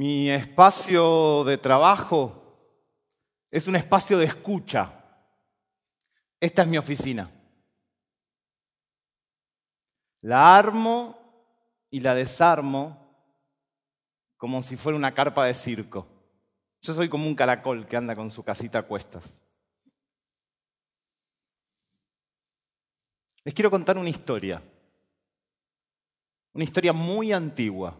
Mi espacio de trabajo es un espacio de escucha. Esta es mi oficina. La armo y la desarmo como si fuera una carpa de circo. Yo soy como un caracol que anda con su casita a cuestas. Les quiero contar una historia, una historia muy antigua.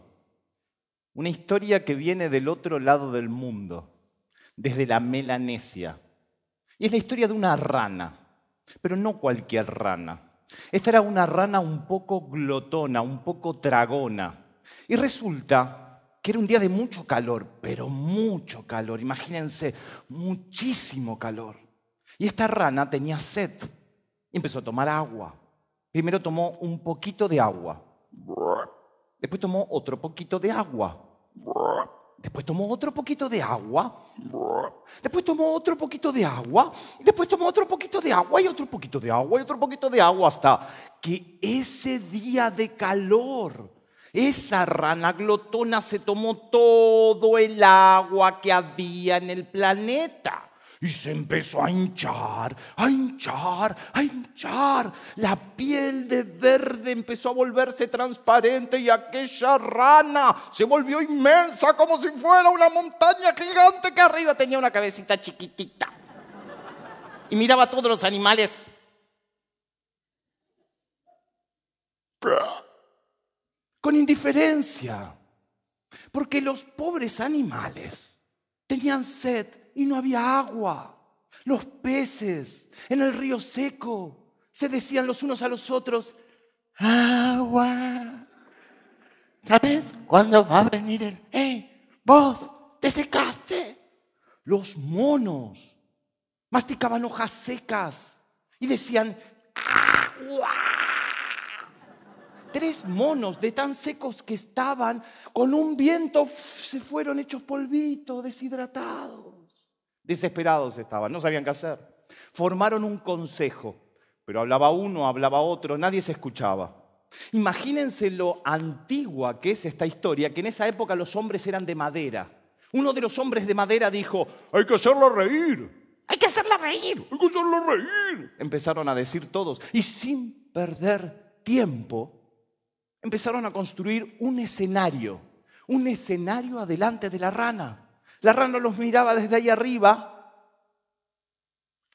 Una historia que viene del otro lado del mundo, desde la Melanesia. Y es la historia de una rana, pero no cualquier rana. Esta era una rana un poco glotona, un poco tragona. Y resulta que era un día de mucho calor, pero mucho calor, imagínense, muchísimo calor. Y esta rana tenía sed y empezó a tomar agua. Primero tomó un poquito de agua Después tomó otro poquito de agua. Después tomó otro poquito de agua. Después tomó otro poquito de agua. Después tomó otro poquito de agua y otro poquito de agua y otro poquito de agua hasta que ese día de calor, esa rana glotona se tomó todo el agua que había en el planeta. Y se empezó a hinchar, a hinchar, a hinchar. La piel de verde empezó a volverse transparente y aquella rana se volvió inmensa como si fuera una montaña gigante que arriba tenía una cabecita chiquitita. Y miraba a todos los animales. Con indiferencia. Porque los pobres animales tenían sed y no había agua. Los peces en el río seco se decían los unos a los otros, agua. ¿Sabes cuándo va a venir el, ¡Eh, vos, te secaste? Los monos masticaban hojas secas y decían, agua. Tres monos de tan secos que estaban, con un viento se fueron hechos polvito, deshidratados. Desesperados estaban, no sabían qué hacer. Formaron un consejo, pero hablaba uno, hablaba otro, nadie se escuchaba. Imagínense lo antigua que es esta historia, que en esa época los hombres eran de madera. Uno de los hombres de madera dijo, hay que hacerla reír. Hay que hacerla reír. Hay que hacerla reír. Empezaron a decir todos. Y sin perder tiempo, empezaron a construir un escenario. Un escenario adelante de la rana. La rana los miraba desde ahí arriba.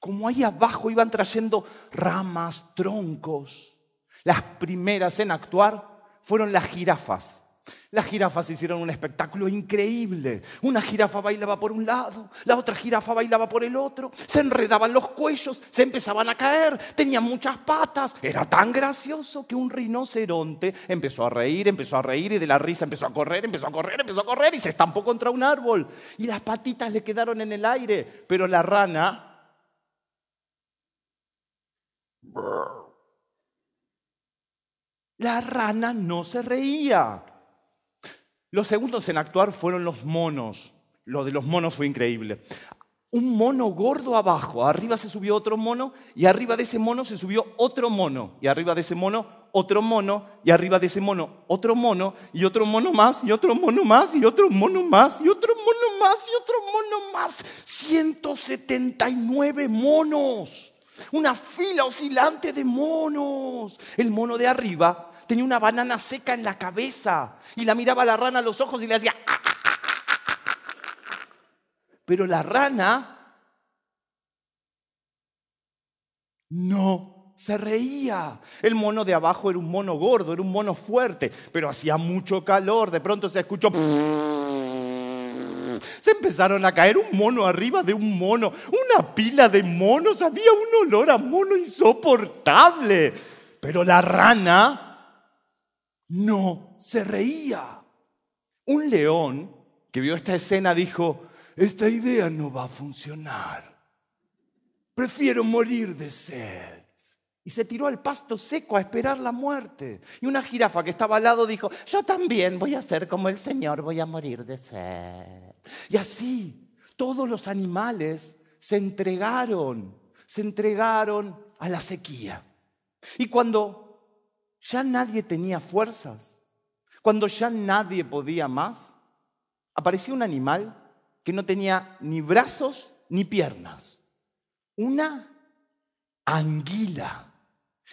Como ahí abajo iban trayendo ramas, troncos. Las primeras en actuar fueron las jirafas. Las jirafas hicieron un espectáculo increíble. Una jirafa bailaba por un lado, la otra jirafa bailaba por el otro, se enredaban los cuellos, se empezaban a caer, tenían muchas patas. Era tan gracioso que un rinoceronte empezó a reír, empezó a reír y de la risa empezó a correr, empezó a correr, empezó a correr y se estampó contra un árbol. Y las patitas le quedaron en el aire, pero la rana... La rana no se reía. Los segundos en actuar fueron los monos. Lo de los monos fue increíble. Un mono gordo abajo, arriba se subió otro mono y arriba de ese mono se subió otro mono y arriba de ese mono otro mono y arriba de ese mono otro mono y otro mono más y otro mono más y otro mono más y otro mono más y otro mono más. 179 monos. Una fila oscilante de monos. El mono de arriba tenía una banana seca en la cabeza y la miraba la rana a los ojos y le hacía... Ah, ah, ah, pero la rana no se reía. El mono de abajo era un mono gordo, era un mono fuerte, pero hacía mucho calor. De pronto se escuchó se empezaron a caer un mono arriba de un mono, una pila de monos, había un olor a mono insoportable. Pero la rana no se reía. Un león que vio esta escena dijo, esta idea no va a funcionar. Prefiero morir de sed. Y se tiró al pasto seco a esperar la muerte. Y una jirafa que estaba al lado dijo, yo también voy a ser como el Señor, voy a morir de sed. Y así todos los animales se entregaron, se entregaron a la sequía. Y cuando ya nadie tenía fuerzas. Cuando ya nadie podía más, apareció un animal que no tenía ni brazos ni piernas. Una anguila.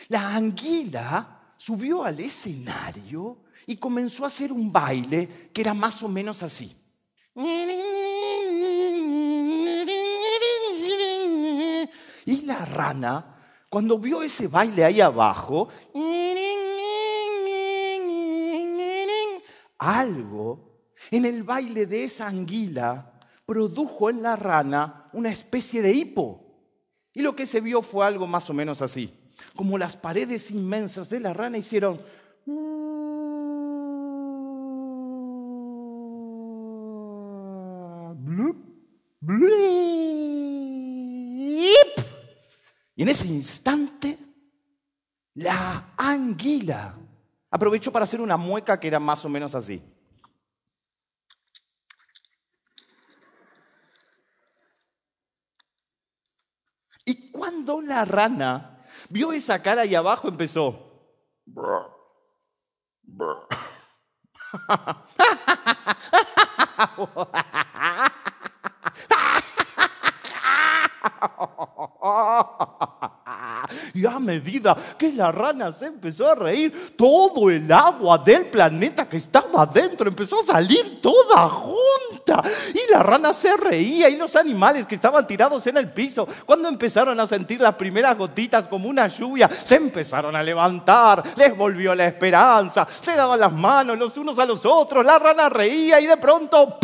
La anguila subió al escenario y comenzó a hacer un baile que era más o menos así. Y la rana, cuando vio ese baile ahí abajo, algo en el baile de esa anguila produjo en la rana una especie de hipo. Y lo que se vio fue algo más o menos así, como las paredes inmensas de la rana hicieron... Y en ese instante, la anguila Aprovechó para hacer una mueca que era más o menos así. Y cuando la rana vio esa cara ahí abajo empezó... Y a medida que la rana se empezó a reír, todo el agua del planeta que estaba adentro empezó a salir toda junta. Y la rana se reía y los animales que estaban tirados en el piso, cuando empezaron a sentir las primeras gotitas como una lluvia, se empezaron a levantar, les volvió la esperanza, se daban las manos los unos a los otros, la rana reía y de pronto...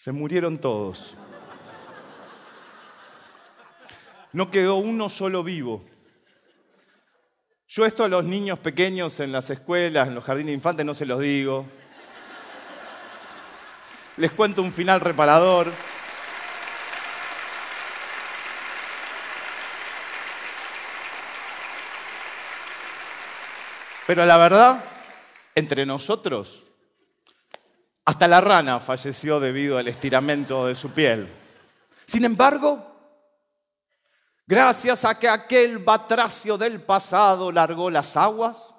Se murieron todos no quedó uno solo vivo. Yo esto a los niños pequeños en las escuelas, en los jardines de infantes, no se los digo. Les cuento un final reparador. Pero la verdad, entre nosotros, hasta la rana falleció debido al estiramiento de su piel. Sin embargo, Gracias a que aquel batracio del pasado largó las aguas.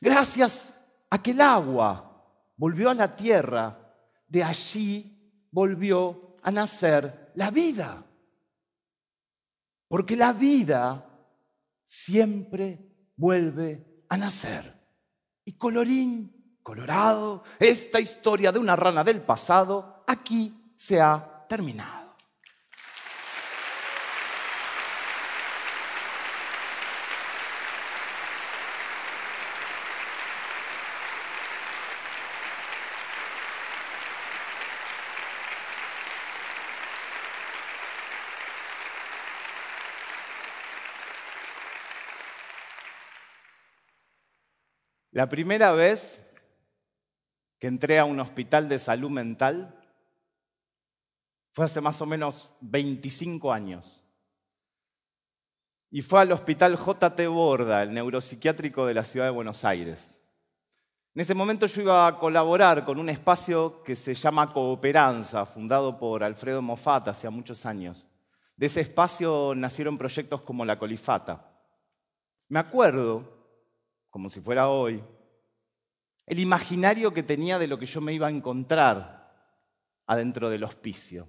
Gracias a que el agua volvió a la tierra. De allí volvió a nacer la vida. Porque la vida siempre vuelve a nacer. Y colorín colorado, esta historia de una rana del pasado aquí se ha terminado. La primera vez que entré a un hospital de salud mental fue hace más o menos 25 años. Y fue al hospital JT Borda, el neuropsiquiátrico de la ciudad de Buenos Aires. En ese momento yo iba a colaborar con un espacio que se llama Cooperanza, fundado por Alfredo Moffat hace muchos años. De ese espacio nacieron proyectos como La Colifata. Me acuerdo como si fuera hoy, el imaginario que tenía de lo que yo me iba a encontrar adentro del hospicio.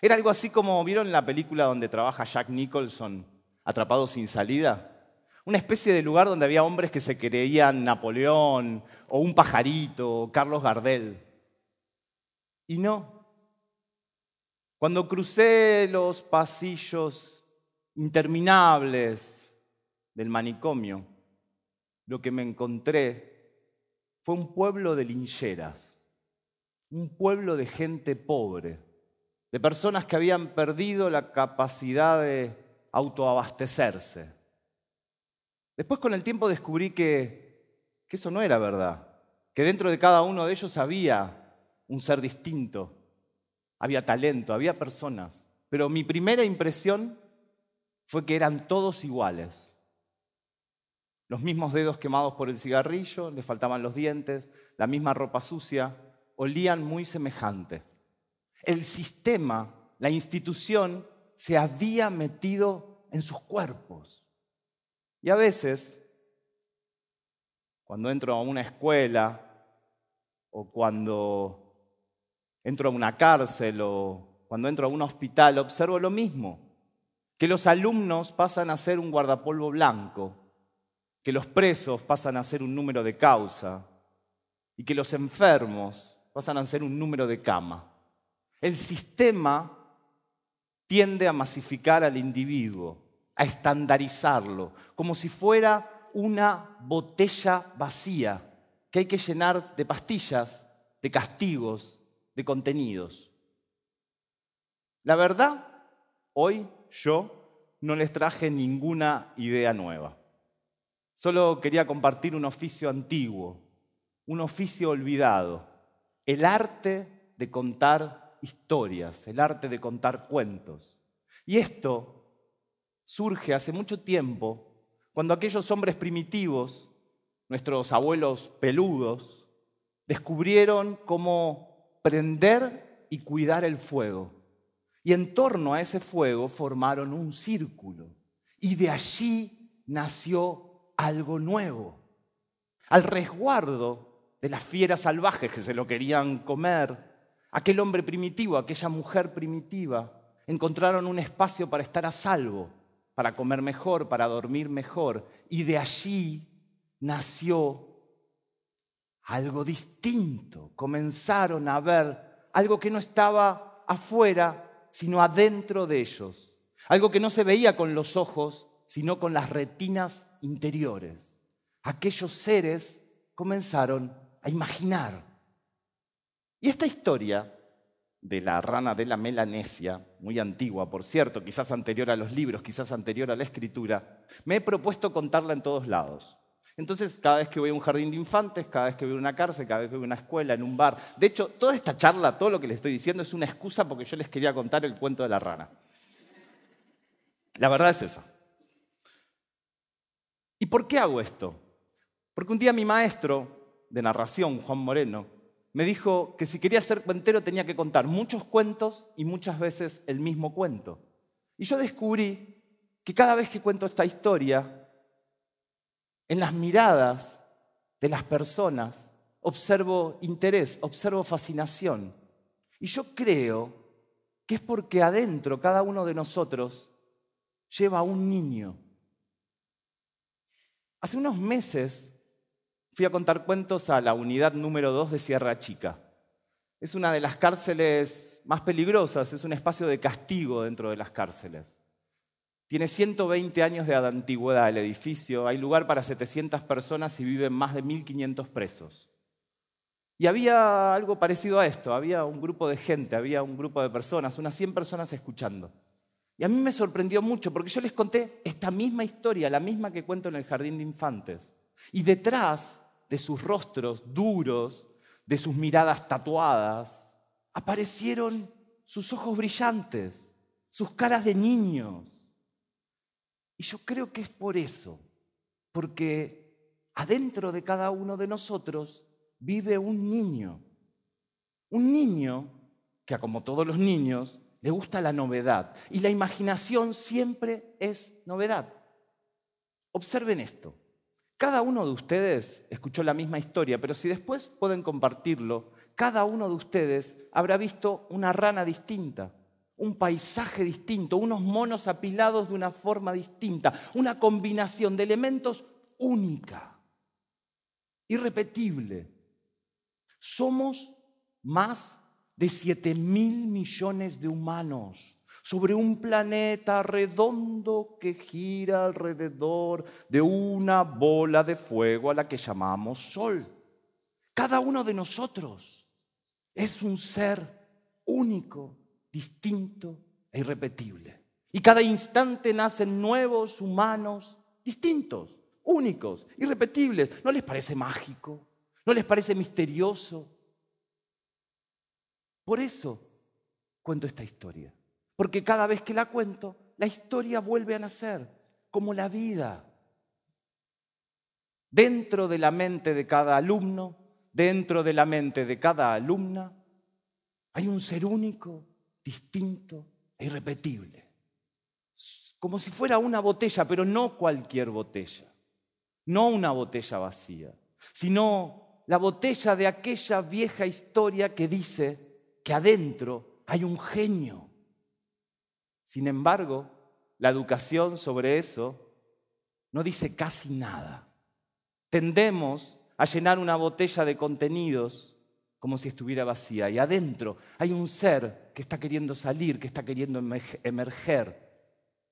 Era algo así como, ¿vieron la película donde trabaja Jack Nicholson, Atrapado sin salida? Una especie de lugar donde había hombres que se creían Napoleón o un pajarito, o Carlos Gardel. Y no. Cuando crucé los pasillos interminables del manicomio, lo que me encontré fue un pueblo de lincheras, un pueblo de gente pobre, de personas que habían perdido la capacidad de autoabastecerse. Después con el tiempo descubrí que, que eso no era verdad, que dentro de cada uno de ellos había un ser distinto, había talento, había personas, pero mi primera impresión fue que eran todos iguales los mismos dedos quemados por el cigarrillo, le faltaban los dientes, la misma ropa sucia, olían muy semejante. El sistema, la institución, se había metido en sus cuerpos. Y a veces, cuando entro a una escuela o cuando entro a una cárcel o cuando entro a un hospital, observo lo mismo, que los alumnos pasan a ser un guardapolvo blanco que los presos pasan a ser un número de causa y que los enfermos pasan a ser un número de cama. El sistema tiende a masificar al individuo, a estandarizarlo, como si fuera una botella vacía que hay que llenar de pastillas, de castigos, de contenidos. La verdad, hoy yo no les traje ninguna idea nueva. Solo quería compartir un oficio antiguo, un oficio olvidado, el arte de contar historias, el arte de contar cuentos. Y esto surge hace mucho tiempo cuando aquellos hombres primitivos, nuestros abuelos peludos, descubrieron cómo prender y cuidar el fuego. Y en torno a ese fuego formaron un círculo. Y de allí nació algo nuevo, al resguardo de las fieras salvajes que se lo querían comer. Aquel hombre primitivo, aquella mujer primitiva, encontraron un espacio para estar a salvo, para comer mejor, para dormir mejor. Y de allí nació algo distinto. Comenzaron a ver algo que no estaba afuera, sino adentro de ellos. Algo que no se veía con los ojos, sino con las retinas interiores. Aquellos seres comenzaron a imaginar. Y esta historia de la rana de la Melanesia, muy antigua por cierto, quizás anterior a los libros, quizás anterior a la escritura, me he propuesto contarla en todos lados. Entonces, cada vez que voy a un jardín de infantes, cada vez que voy a una cárcel, cada vez que voy a una escuela, en un bar. De hecho, toda esta charla, todo lo que les estoy diciendo es una excusa porque yo les quería contar el cuento de la rana. La verdad es esa. ¿Y por qué hago esto? Porque un día mi maestro de narración, Juan Moreno, me dijo que si quería ser cuentero tenía que contar muchos cuentos y muchas veces el mismo cuento. Y yo descubrí que cada vez que cuento esta historia, en las miradas de las personas observo interés, observo fascinación. Y yo creo que es porque adentro cada uno de nosotros lleva un niño Hace unos meses fui a contar cuentos a la unidad número 2 de Sierra Chica. Es una de las cárceles más peligrosas, es un espacio de castigo dentro de las cárceles. Tiene 120 años de antigüedad el edificio, hay lugar para 700 personas y viven más de 1.500 presos. Y había algo parecido a esto, había un grupo de gente, había un grupo de personas, unas 100 personas escuchando. Y a mí me sorprendió mucho porque yo les conté esta misma historia, la misma que cuento en el jardín de infantes. Y detrás de sus rostros duros, de sus miradas tatuadas, aparecieron sus ojos brillantes, sus caras de niños. Y yo creo que es por eso, porque adentro de cada uno de nosotros vive un niño, un niño que como todos los niños le gusta la novedad. Y la imaginación siempre es novedad. Observen esto. Cada uno de ustedes escuchó la misma historia, pero si después pueden compartirlo, cada uno de ustedes habrá visto una rana distinta, un paisaje distinto, unos monos apilados de una forma distinta, una combinación de elementos única, irrepetible. Somos más de 7 mil millones de humanos sobre un planeta redondo que gira alrededor de una bola de fuego a la que llamamos Sol. Cada uno de nosotros es un ser único, distinto e irrepetible. Y cada instante nacen nuevos humanos distintos, únicos, irrepetibles. ¿No les parece mágico? ¿No les parece misterioso? Por eso cuento esta historia. Porque cada vez que la cuento, la historia vuelve a nacer, como la vida. Dentro de la mente de cada alumno, dentro de la mente de cada alumna, hay un ser único, distinto e irrepetible. Como si fuera una botella, pero no cualquier botella. No una botella vacía, sino la botella de aquella vieja historia que dice que adentro hay un genio. Sin embargo, la educación sobre eso no dice casi nada. Tendemos a llenar una botella de contenidos como si estuviera vacía. Y adentro hay un ser que está queriendo salir, que está queriendo emerger,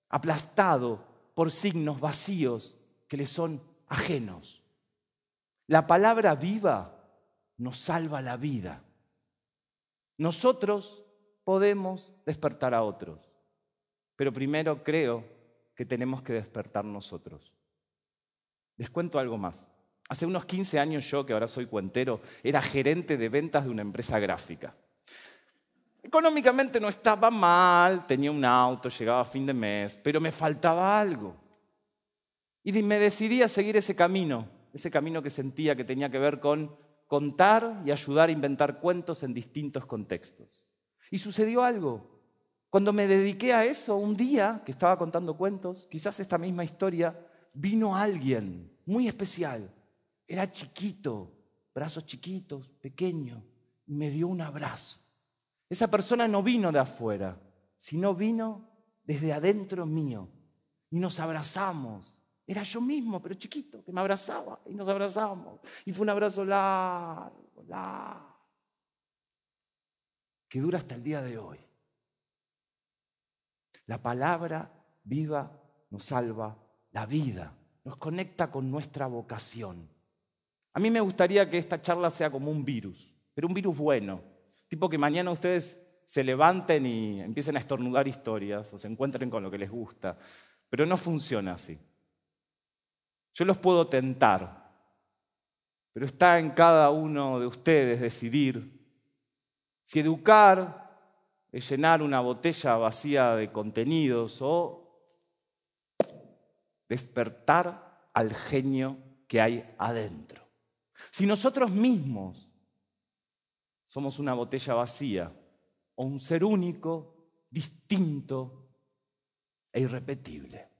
aplastado por signos vacíos que le son ajenos. La palabra viva nos salva la vida. Nosotros podemos despertar a otros, pero primero creo que tenemos que despertar nosotros. Les cuento algo más. Hace unos 15 años yo, que ahora soy cuentero, era gerente de ventas de una empresa gráfica. Económicamente no estaba mal, tenía un auto, llegaba a fin de mes, pero me faltaba algo. Y me decidí a seguir ese camino, ese camino que sentía que tenía que ver con contar y ayudar a inventar cuentos en distintos contextos. Y sucedió algo. Cuando me dediqué a eso, un día que estaba contando cuentos, quizás esta misma historia, vino alguien muy especial. Era chiquito, brazos chiquitos, pequeño, y me dio un abrazo. Esa persona no vino de afuera, sino vino desde adentro mío. Y nos abrazamos era yo mismo, pero chiquito, que me abrazaba y nos abrazábamos. Y fue un abrazo largo, largo, que dura hasta el día de hoy. La palabra viva nos salva la vida, nos conecta con nuestra vocación. A mí me gustaría que esta charla sea como un virus, pero un virus bueno, tipo que mañana ustedes se levanten y empiecen a estornudar historias o se encuentren con lo que les gusta, pero no funciona así. Yo los puedo tentar, pero está en cada uno de ustedes decidir si educar es llenar una botella vacía de contenidos o despertar al genio que hay adentro. Si nosotros mismos somos una botella vacía o un ser único, distinto e irrepetible.